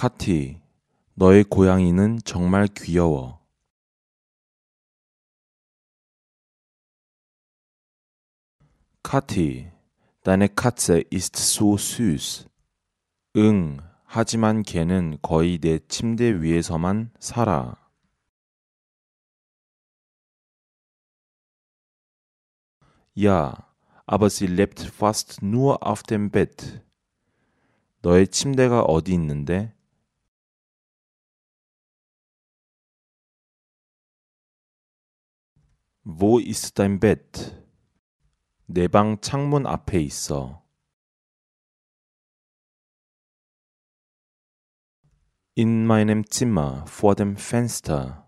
카티, 너의 고양이는 정말 귀여워. 카티, deine Katze ist so süß. 응, 하지만 걔는 거의 내 침대 위에서만 살아. 야, aber sie lebt fast nur auf dem Bett. 너의 침대가 어디 있는데? Wo ist dein Bett? 내 방 창문 앞에 있어. In meinem Zimmer vor dem Fenster.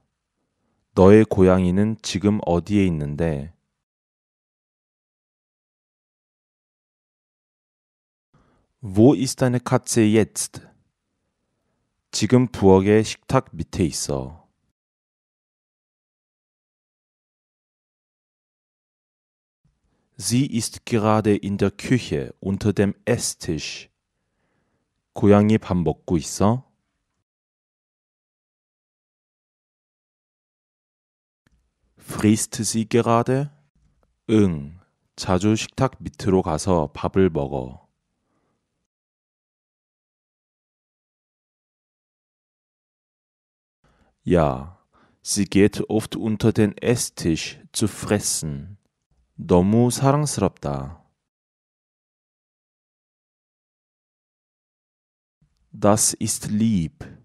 너의 고양이는 지금 어디에 있는데? Wo ist deine Katze jetzt? 지금 부엌의 식탁 밑에 있어. Sie ist gerade in der Küche unter dem Esstisch. 고양이 밥 먹고 있어? Frisst sie gerade? 응. 자주 식탁 밑으로 가서 밥을 먹어. Ja, sie geht oft unter den Esstisch zu fressen. 너무 사랑스럽다. Das ist lieb.